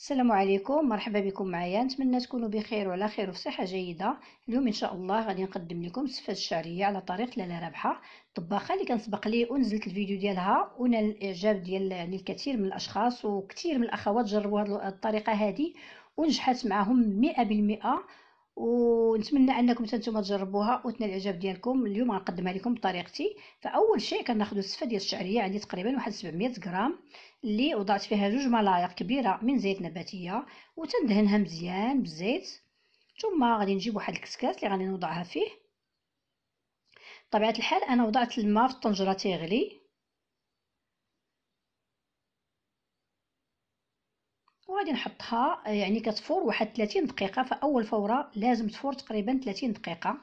السلام عليكم مرحبا بكم معايا نتمنى تكونوا بخير وعلى خير وفي صحه جيده اليوم ان شاء الله غادي نقدم لكم السفه الشعريه على طريقه لاله رابحه طباخه اللي كنسبق لي ونزلت الفيديو ديالها ونال الاعجاب ديال يعني الكثير من الاشخاص وكثير من الاخوات جربوا هذه الطريقه هذه ونجحت معهم 100% ونتمنى انكم حتى نتوما تجربوها وتنال الاعجاب ديالكم اليوم غنقدمها لكم بطريقتي فاول شيء كناخذ السفه ديال الشعريه عندي تقريبا واحد 700 غرام اللي وضعت فيها جوج ملايق كبيره من زيت نباتيه وتندهنها مزيان بالزيت ثم غادي نجيب واحد الكسكاس اللي غادي نوضعها فيه طبيعه الحال انا وضعت الماء في الطنجره تيغلي وغادي نحطها آه، يعني كتفور واحد 30 دقيقه فاول فوره لازم تفور تقريبا 30 دقيقه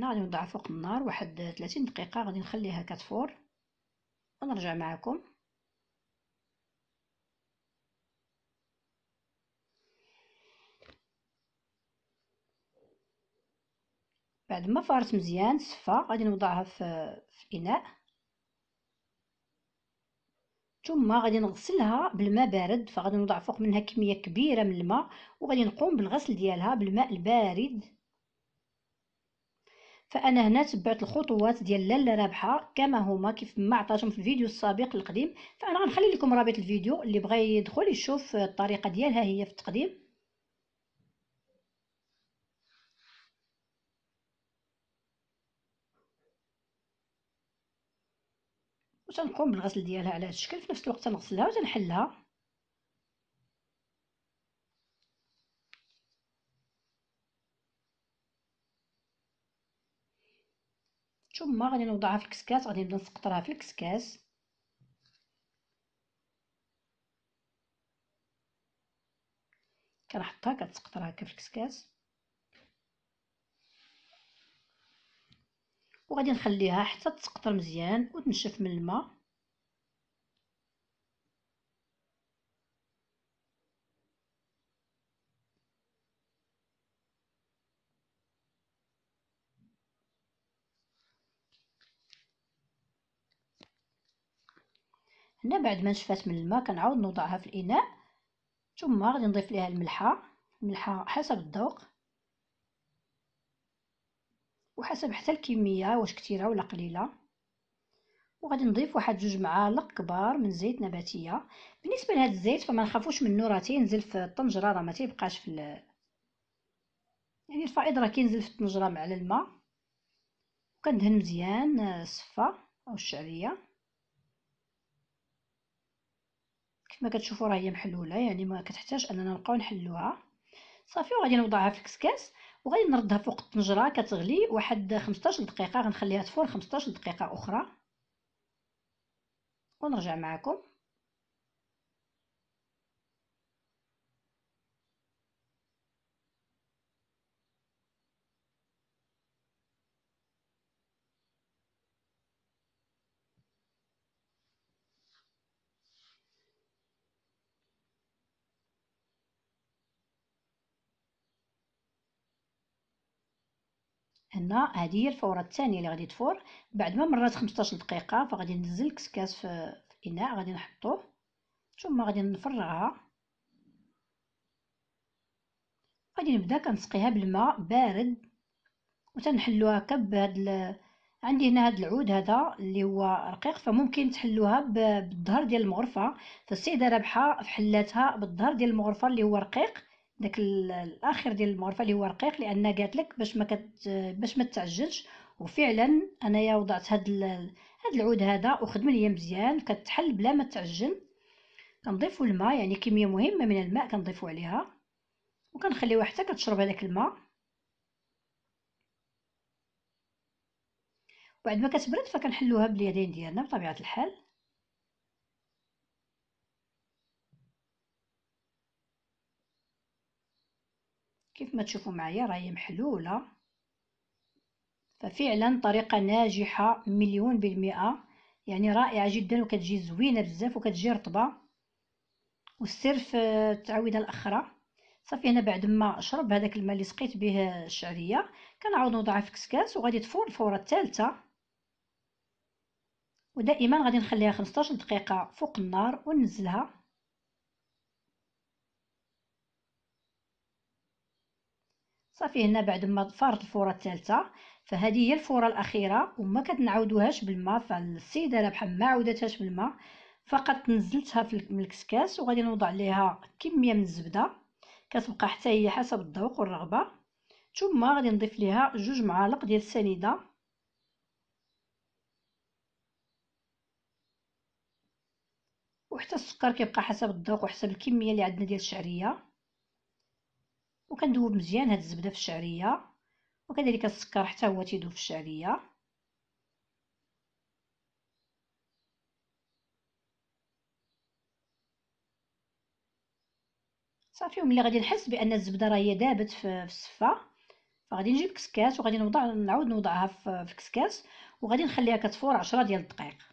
هنا نعم، غادي نوضعها فوق النار واحد 30 دقيقه غادي نخليها كتفور ونرجع معكم بعد ما فارت مزيان صفا غادي نوضعها في في اناء ثم غادي نغسلها بالماء بارد فغادي نوضع فوق منها كميه كبيره من الماء وغادي نقوم بالغسل ديالها بالماء البارد فانا هنا تبعت الخطوات ديال لاله رابحه كما هما كيف ما عطاتهم في الفيديو السابق القديم فانا غنخلي لكم رابط الفيديو اللي بغى يدخل يشوف الطريقه ديالها هي في التقديم وتنقوم بالغسل ديالها على هذا الشكل في نفس الوقت تنغسلها وتنحلها ثم غادي نوضعها في الكسكاس غادي نبدا نسقطرها في الكسكاس كنحطها كتسقطر هكا في الكسكاس وغادي نخليها حتى تسقطر مزيان وتنشف من الماء هنا بعد ما نشفات من الماء كنعاود نوضعها في الاناء ثم غادي نضيف ليها الملحه الملحه حسب الذوق وحسب حتى الكميه واش كثيره ولا قليله وغادي نضيف واحد جوج معالق كبار من زيت نباتيه بالنسبه لهذا الزيت فما نخافوش منه راه تينزل في الطنجره راه ما تيبقاش في ال... يعني الفائض راه كينزل في الطنجره مع الماء وكندهن مزيان آه، الصفه او الشعريه كما كتشوفوا راه هي محلوله يعني ما كتحتاج اننا نبقاو نحلوها صافي وغادي نوضعها في الكسكاس وغادي نردها فوق الطنجره كتغلي واحد 15 دقيقه غنخليها تفور 15 دقيقه اخرى ونرجع معكم هنا هذه هي الفوره الثانيه اللي غادي تفور بعد ما مرات 15 دقيقه فغادي ننزل الكسكاس في الاناء غادي نحطوه ثم غادي نفرغها غادي نبدا كنسقيها بالماء بارد وتنحلوها هكا ال... عندي هنا هاد العود هذا اللي هو رقيق فممكن تحلوها ب... بالظهر ديال المغرفه فالسيده رابحه في حلاتها بالظهر ديال المغرفه اللي هو رقيق داك الاخر ديال المغرفه اللي هو رقيق لان قالت لك باش ما كت باش ما تعجلش وفعلا انايا وضعت هاد ال... هاد العود هذا وخدم ليا مزيان كتحل بلا ما تعجن كنضيفو الماء يعني كميه مهمه من الماء كنضيفو عليها وكنخليوها حتى كتشرب هذاك الماء بعد ما كتبرد فكنحلوها باليدين ديالنا بطبيعه الحال كيف ما تشوفوا معايا راهي محلولة ففعلا طريقة ناجحة مليون بالمئة يعني رائعة جدا وكتجي زوينة بزاف وكتجي رطبة والسر في التعويده الأخرى صافي هنا بعد ما شرب هذاك الماء اللي سقيت به الشعرية كنعاود نوضعها في كسكاس وغادي تفور الفورة الثالثة ودائما غادي نخليها 15 دقيقة فوق النار وننزلها صافي هنا بعد ما فارت الفوره الثالثه فهذه هي الفوره الاخيره وما كتنعاودوهاش بالماء فالسيده بحال ما عاودتهاش بالماء فقط نزلتها في الكسكاس وغادي نوضع عليها كميه من الزبده كتبقى حتى هي حسب الذوق والرغبه ثم غادي نضيف ليها جوج معالق ديال السنيده وحتى السكر كيبقى حسب الذوق وحسب الكميه اللي عندنا ديال الشعريه وكندوب مزيان هاد الزبده في الشعريه وكذلك السكر حتى هو تيذوب في الشعريه صافي وملي غادي نحس بان الزبده راه هي دابت في الصفه فغادي نجيب كسكاس وغادي نوضع نعاود نوضعها في الكسكاس وغادي نخليها كتفور عشرة ديال الدقائق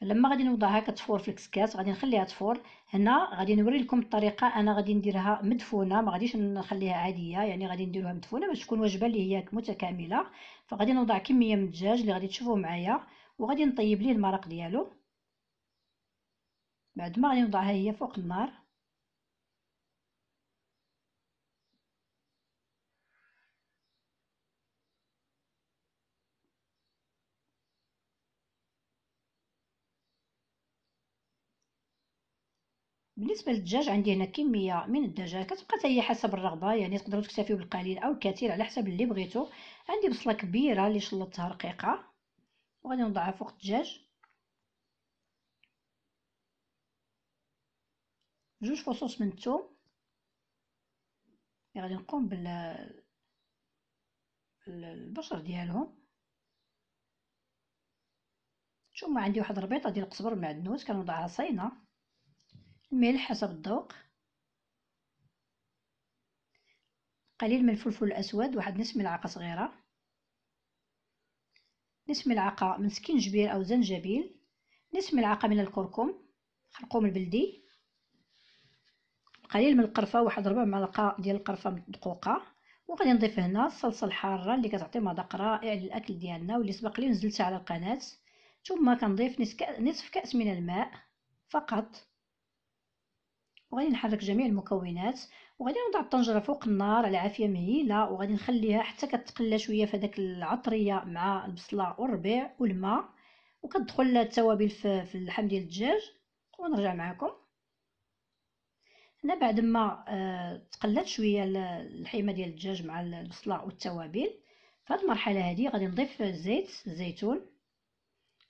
فلما غادي نوضعها كتفور في الكسكاس غادي نخليها تفور هنا غادي نوري لكم الطريقه انا غادي نديرها مدفونه ما غاديش نخليها عاديه يعني غادي نديروها مدفونه باش تكون وجبه اللي هي متكامله فغادي نوضع كميه من الدجاج اللي غادي تشوفوه معايا وغادي نطيب ليه المرق ديالو بعد ما غادي نوضعها هي فوق النار بالنسبه للدجاج عندي هنا كميه من الدجاج كتبقى حتى هي حسب الرغبه يعني تقدروا تكتفيو بالقليل او الكثير على حسب اللي بغيتو عندي بصله كبيره اللي شلطتها رقيقه وغادي نضعها فوق الدجاج جوج فصوص من الثوم يعني غادي نقوم بال البشر ديالهم ثم عندي واحد ربيطه ديال القزبر المعدنوس كنوضعها صاينه الملح حسب الذوق قليل من الفلفل الأسود واحد نصف ملعقة صغيرة نصف ملعقة من سكينجبير أو زنجبيل نصف ملعقة من الكركم خرقوم البلدي قليل من القرفة واحد ربع معلقة ديال القرفة مدقوقة وغادي نضيف هنا الصلصة الحارة اللي كتعطي مذاق رائع للأكل ديالنا واللي سبق لي نزلتها على القناة ثم كنضيف نصف كأس من الماء فقط وغادي نحرك جميع المكونات وغادي نوضع الطنجره فوق النار على عافيه مهيله وغادي نخليها حتى كتقلى شويه في هذاك العطريه مع البصله والربيع والماء وكتدخل التوابل في اللحم ديال الدجاج ونرجع معكم هنا بعد ما آه، تقلات شويه الحيمه ديال الدجاج مع البصله والتوابل في هذه المرحله هذه غادي نضيف الزيت الزيتون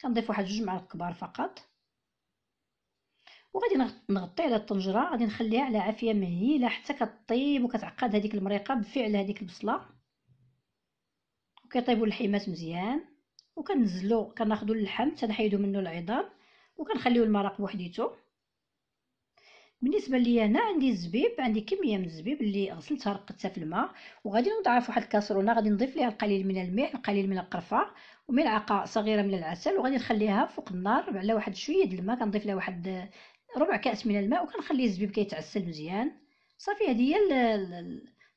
كنضيف واحد جوج معالق كبار فقط وغادي نغطي على الطنجره غادي نخليها على عافيه مهيله حتى كطيب وكتعقد هذيك المريقه بفعل هذيك البصله وكيطيبوا اللحيمات مزيان وكنزلو كناخذوا اللحم تنحيدو منه العظام وكنخليو المرق بوحديته بالنسبه ليا انا عندي الزبيب عندي كميه من الزبيب اللي غسلتها رقدتها في الماء وغادي نوضعها في واحد الكاسرونه غادي نضيف ليها القليل من الملح القليل من القرفه وملعقه صغيره من العسل وغادي نخليها فوق النار على واحد شويه د الماء كنضيف لها واحد ربع كاس من الماء وكنخلي الزبيب كيتعسل مزيان صافي هذه هي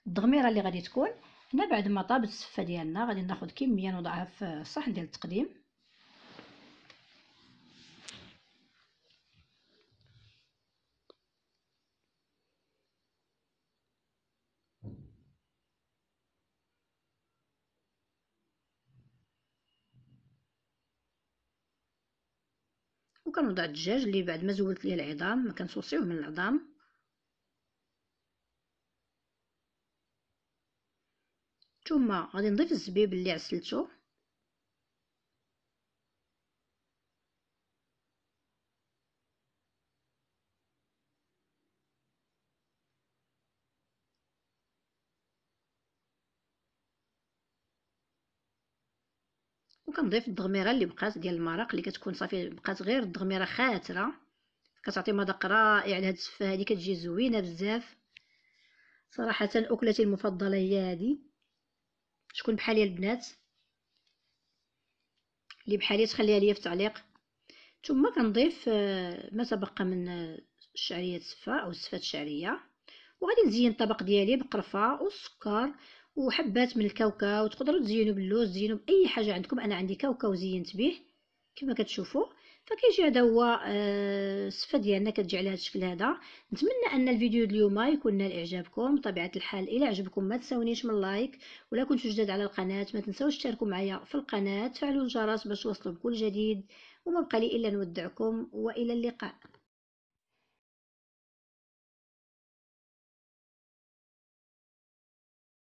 الضغميره اللي غادي تكون هنا بعد ما طابت السفه ديالنا غادي ناخذ كميه نوضعها في الصحن ديال التقديم وكنوضع الدجاج اللي بعد ما زولت ليه العظام ما كنصوصيوه من العظام ثم غادي نضيف الزبيب اللي عسلته وكنضيف الضغميره اللي بقات ديال المرق اللي كتكون صافي بقات غير الضغميره خاتره كتعطي مذاق رائع لهاد السفه هادي كتجي زوينه بزاف صراحه اكلتي المفضله هي هادي شكون بحالي البنات اللي بحالي تخليها ليا في التعليق ثم كنضيف آه، ما تبقى من الشعريه السفه او السفه الشعريه وغادي نزين الطبق ديالي بقرفه والسكر وحبات من الكاوكاو وتقدروا تزينوا باللوز تزينوا باي حاجه عندكم انا عندي كاوكاو زينت به كما كتشوفوا فكيجي هذا هو آه، الصفه ديالنا كتجي على هذا الشكل هذا نتمنى ان الفيديو اليوم يكون نال اعجابكم بطبيعه الحال الا عجبكم ما تساونيش من لايك ولا كنتو جداد على القناه ما تنساوش تشاركوا معايا في القناه تفعلوا الجرس باش توصلوا بكل جديد وما بقى لي الا نودعكم والى اللقاء